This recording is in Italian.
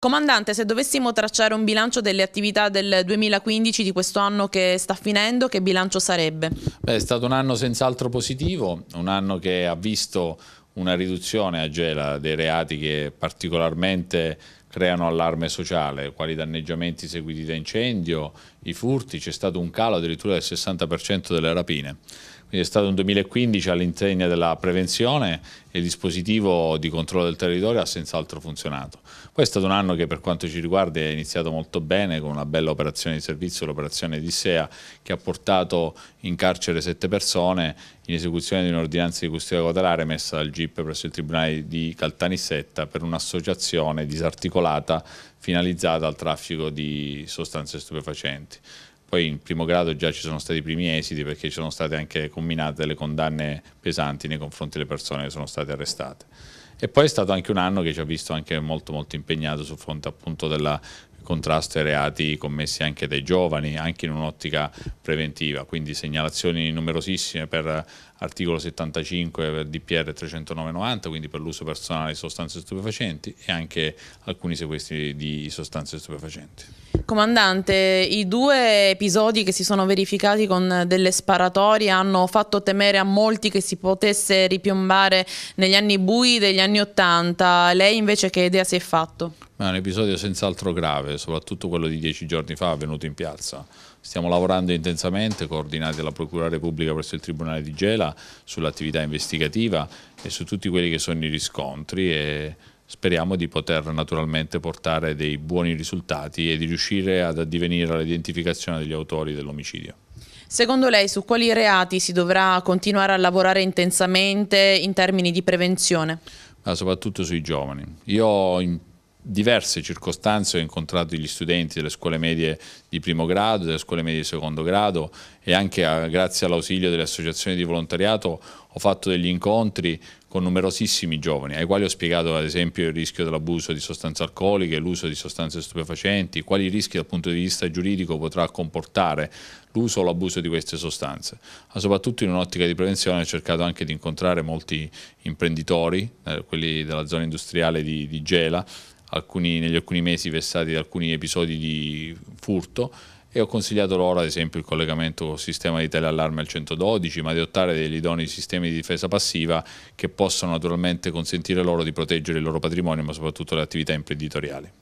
Comandante, se dovessimo tracciare un bilancio delle attività del 2015, di questo anno che sta finendo, che bilancio sarebbe? Beh, è stato un anno senz'altro positivo, un anno che ha visto una riduzione a Gela dei reati che particolarmente creano allarme sociale, quali i danneggiamenti seguiti da incendio, i furti, c'è stato un calo addirittura del 60% delle rapine. Quindi è stato un 2015 all'insegna della prevenzione e il dispositivo di controllo del territorio ha senz'altro funzionato. Poi è stato un anno che per quanto ci riguarda è iniziato molto bene con una bella operazione di servizio, l'operazione Odissea, che ha portato in carcere sette persone in esecuzione di un'ordinanza di custodia cautelare messa dal GIP presso il Tribunale di Caltanissetta per un'associazione disarticolata finalizzata al traffico di sostanze stupefacenti. Poi in primo grado già ci sono stati i primi esiti perché ci sono state anche combinate delle condanne pesanti nei confronti delle persone che sono state arrestate. E poi è stato anche un anno che ci ha visto anche molto, molto impegnato sul fronte appunto della contrasto ai reati commessi anche dai giovani, anche in un'ottica preventiva, quindi segnalazioni numerosissime per articolo 75 per DPR 309-90, quindi per l'uso personale di sostanze stupefacenti e anche alcuni sequestri di sostanze stupefacenti. Comandante, i due episodi che si sono verificati con delle sparatorie hanno fatto temere a molti che si potesse ripiombare negli anni bui degli anni Ottanta. Lei invece che idea si è fatto? Ma è un episodio senz'altro grave, soprattutto quello di dieci giorni fa avvenuto in piazza. Stiamo lavorando intensamente, coordinati dalla Procura Repubblica presso il Tribunale di Gela, sull'attività investigativa e su tutti quelli che sono i riscontri e speriamo di poter naturalmente portare dei buoni risultati e di riuscire ad addivenire all'identificazione degli autori dell'omicidio. Secondo lei su quali reati si dovrà continuare a lavorare intensamente in termini di prevenzione? Ma soprattutto sui giovani. Io in diverse circostanze ho incontrato gli studenti delle scuole medie di primo grado, delle scuole medie di secondo grado e anche a, eh, grazie all'ausilio delle associazioni di volontariato ho fatto degli incontri con numerosissimi giovani ai quali ho spiegato ad esempio il rischio dell'abuso di sostanze alcoliche, l'uso di sostanze stupefacenti, quali rischi dal punto di vista giuridico potrà comportare l'uso o l'abuso di queste sostanze, ma soprattutto in un'ottica di prevenzione ho cercato anche di incontrare molti imprenditori, eh, quelli della zona industriale di, di Gela, alcuni, negli alcuni mesi versati da alcuni episodi di furto e ho consigliato loro ad esempio il collegamento col sistema di teleallarme al 112 ma di adottare degli idonei sistemi di difesa passiva che possono naturalmente consentire loro di proteggere il loro patrimonio ma soprattutto le attività imprenditoriali.